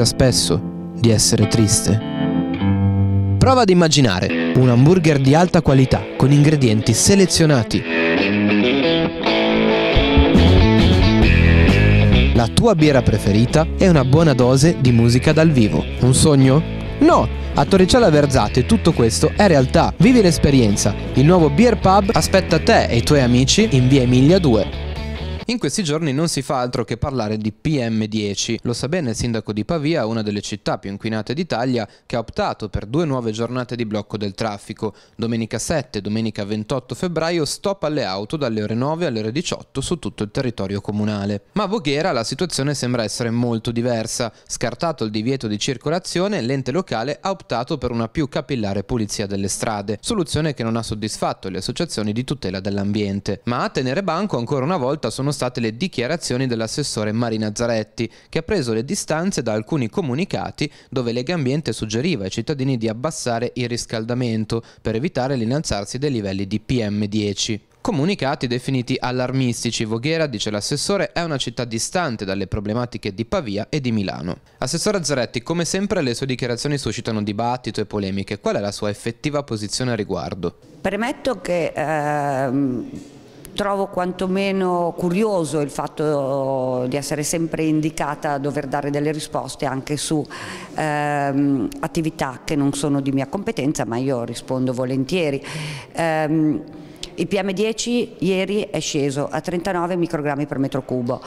capita spesso di essere triste. Prova ad immaginare un hamburger di alta qualità con ingredienti selezionati. La tua birra preferita e una buona dose di musica dal vivo. Un sogno? No! A Torricella Verzate tutto questo è realtà. Vivi l'esperienza. Il nuovo Beer Pub aspetta te e i tuoi amici in via Emilia 2. In questi giorni non si fa altro che parlare di PM10. Lo sa bene il sindaco di Pavia, una delle città più inquinate d'Italia, che ha optato per due nuove giornate di blocco del traffico. Domenica 7 e domenica 28 febbraio stop alle auto dalle ore 9 alle ore 18 su tutto il territorio comunale. Ma a Voghera la situazione sembra essere molto diversa. Scartato il divieto di circolazione, l'ente locale ha optato per una più capillare pulizia delle strade, soluzione che non ha soddisfatto le associazioni di tutela dell'ambiente. Ma a tenere banco ancora una volta sono state le dichiarazioni dell'assessore Marina Zaretti, che ha preso le distanze da alcuni comunicati dove Legambiente suggeriva ai cittadini di abbassare il riscaldamento per evitare l'innalzarsi dei livelli di PM10. Comunicati definiti allarmistici, Voghera, dice l'assessore, è una città distante dalle problematiche di Pavia e di Milano. Assessore Zaretti, come sempre le sue dichiarazioni suscitano dibattito e polemiche. Qual è la sua effettiva posizione a riguardo? Premetto che... Ehm trovo quantomeno curioso il fatto di essere sempre indicata a dover dare delle risposte anche su ehm, attività che non sono di mia competenza ma io rispondo volentieri. Ehm, il PM10 ieri è sceso a 39 microgrammi per metro cubo,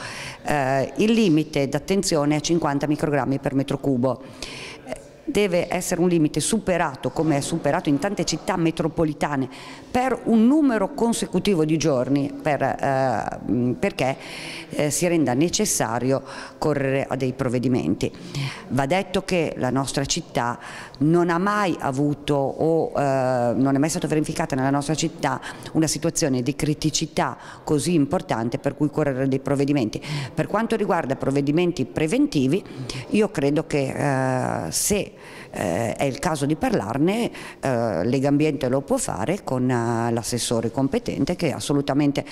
eh, il limite d'attenzione è a 50 microgrammi per metro cubo deve essere un limite superato come è superato in tante città metropolitane per un numero consecutivo di giorni per, eh, perché eh, si renda necessario correre a dei provvedimenti. Va detto che la nostra città non ha mai avuto o eh, non è mai stata verificata nella nostra città una situazione di criticità così importante per cui correre a dei provvedimenti. Per quanto riguarda provvedimenti preventivi io credo che eh, se eh, è il caso di parlarne, eh, Ambiente lo può fare con eh, l'assessore competente che assolutamente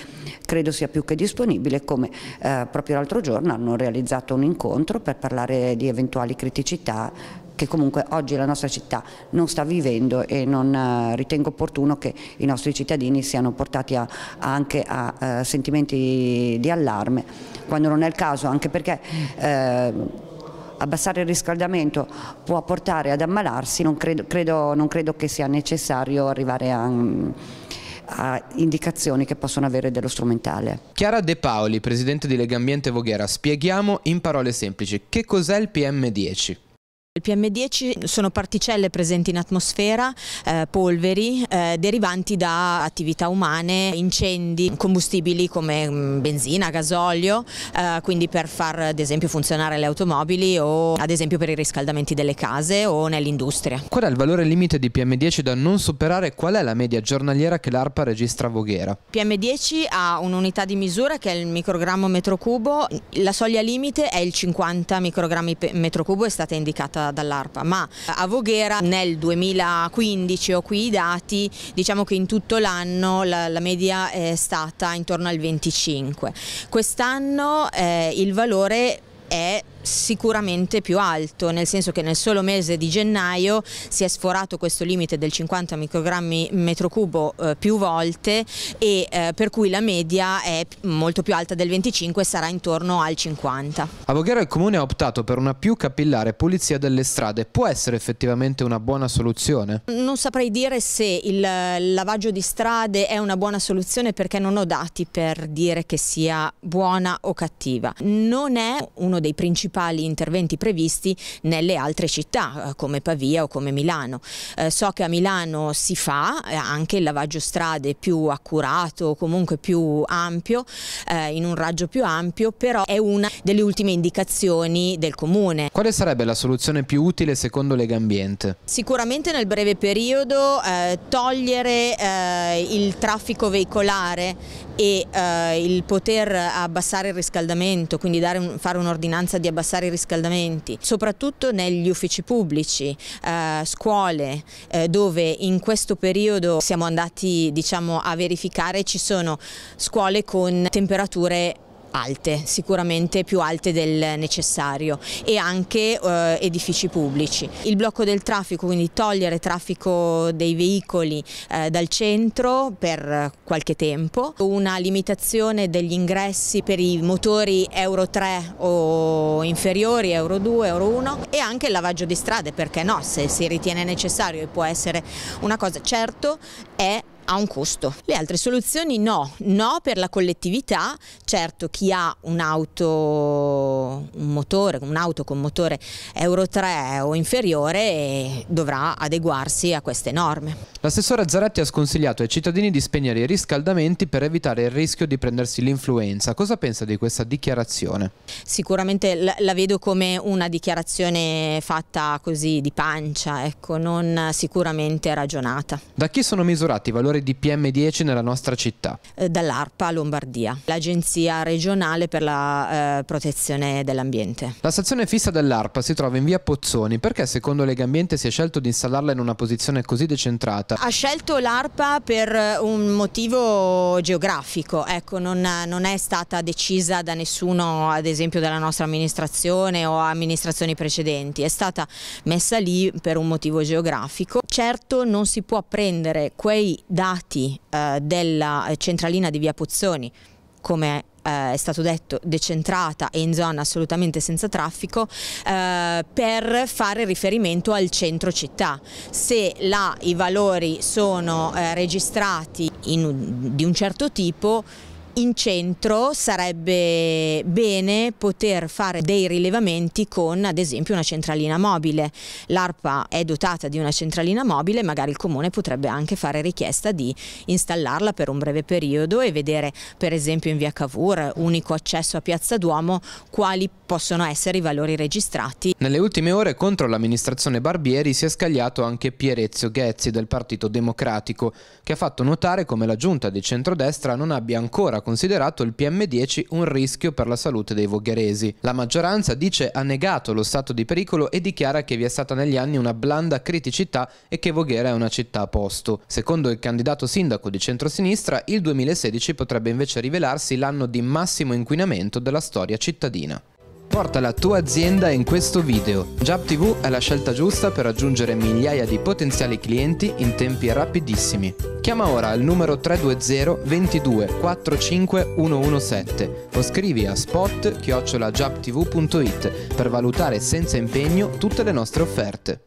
credo sia più che disponibile come eh, proprio l'altro giorno hanno realizzato un incontro per parlare di eventuali criticità che comunque oggi la nostra città non sta vivendo e non eh, ritengo opportuno che i nostri cittadini siano portati a, anche a, a eh, sentimenti di allarme quando non è il caso, anche perché eh, abbassare il riscaldamento può portare ad ammalarsi, non credo, credo, non credo che sia necessario arrivare a mm, a indicazioni che possono avere dello strumentale. Chiara De Paoli, presidente di Legambiente Voghera, spieghiamo in parole semplici che cos'è il PM10. Il PM10 sono particelle presenti in atmosfera, eh, polveri eh, derivanti da attività umane, incendi, combustibili come mm, benzina, gasolio, eh, quindi per far ad esempio funzionare le automobili o ad esempio per i riscaldamenti delle case o nell'industria. Qual è il valore limite di PM10 da non superare qual è la media giornaliera che l'ARPA registra a Voghera? PM10 ha un'unità di misura che è il microgrammo metro cubo, la soglia limite è il 50 microgrammi metro cubo, è stata indicata dall'ARPA, ma eh, a Voghera nel 2015 ho qui i dati, diciamo che in tutto l'anno la, la, media è stata intorno al 25. Quest'anno eh, il valore è sicuramente più alto, nel senso che nel solo mese di gennaio si è sforato questo limite del 50 microgrammi metro cubo eh, più volte e eh, per cui la media è molto più alta del 25 e sarà intorno al 50. A Voghera il Comune ha optato per una più capillare pulizia delle strade, può essere effettivamente una buona soluzione? Non saprei dire se il lavaggio di strade è una buona soluzione perché non ho dati per dire che sia buona o cattiva. Non è uno dei principali principali interventi previsti nelle altre città eh, come Pavia o come Milano. Eh, so che a Milano si fa eh, anche il lavaggio strade più accurato o comunque più ampio, in un raggio più ampio, però è una delle ultime indicazioni del comune. Quale sarebbe la soluzione più utile secondo Lega Ambiente? Sicuramente nel breve periodo togliere il traffico veicolare e il poter abbassare il riscaldamento, quindi fare un'ordinanza di abbassamento abbassare i riscaldamenti, soprattutto negli uffici pubblici, eh, scuole, eh, dove in questo periodo siamo andati diciamo, a verificare ci sono scuole con temperature alte, sicuramente più alte del necessario e anche eh, edifici pubblici. Il blocco del traffico, quindi togliere traffico dei veicoli eh, dal centro per qualche tempo, una limitazione degli ingressi per i motori Euro 3 o inferiori, Euro 2, Euro 1 e anche il lavaggio di strade perché no, se si ritiene necessario e può essere una cosa, certo è ha un costo. Le altre soluzioni no, no per la collettività, certo chi ha un'auto, un motore, un'auto con motore Euro 3 o inferiore dovrà adeguarsi a queste norme. L'assessore Azzaretti ha sconsigliato ai cittadini di spegnere i riscaldamenti per evitare il rischio di prendersi l'influenza. Cosa pensa di questa dichiarazione? Sicuramente la vedo come una dichiarazione fatta così di pancia, ecco, non sicuramente ragionata. Da chi sono misurati i valori indicatori di PM10 nella nostra città? Eh, Dall'ARPA Lombardia, l'Agenzia regionale per la eh, protezione dell'ambiente. La stazione fissa dell'ARPA si trova in via Pozzoni, perché secondo Legambiente si è scelto di installarla in una posizione così decentrata? Ha scelto l'ARPA per eh, un motivo geografico, ecco, non, non è stata decisa da nessuno ad esempio dalla nostra amministrazione o amministrazioni precedenti, è stata messa lì per un motivo geografico. Certo non si può prendere quei dati dati eh, della eh, centralina di Via Pozzoni, come eh, è stato detto, decentrata e in zona assolutamente senza traffico, eh, per fare riferimento al centro città. Se là i valori sono eh, registrati un, di un certo tipo, in centro sarebbe bene poter fare dei rilevamenti con ad esempio una centralina mobile. L'ARPA è dotata di una centralina mobile, magari il comune potrebbe anche fare richiesta di installarla per un breve periodo e vedere per esempio in via Cavour, unico accesso a Piazza Duomo, quali possono essere i valori registrati. Nelle ultime ore contro l'amministrazione Barbieri si è scagliato anche Pierezio Ghezzi del Partito Democratico, che ha fatto notare come la giunta di centrodestra non abbia ancora considerato il PM10 un rischio per la salute dei vogheresi. La maggioranza dice ha negato lo stato di pericolo e dichiara che vi è stata negli anni una blanda criticità e che Voghera è una città a posto. Secondo il candidato sindaco di centrosinistra, il 2016 potrebbe invece rivelarsi l'anno di massimo inquinamento della storia cittadina. Porta la tua azienda in questo video. JabTV è la scelta giusta per raggiungere migliaia di potenziali clienti in tempi rapidissimi. Chiama ora al numero 320 22 45 117 o scrivi a spot per valutare senza impegno tutte le nostre offerte.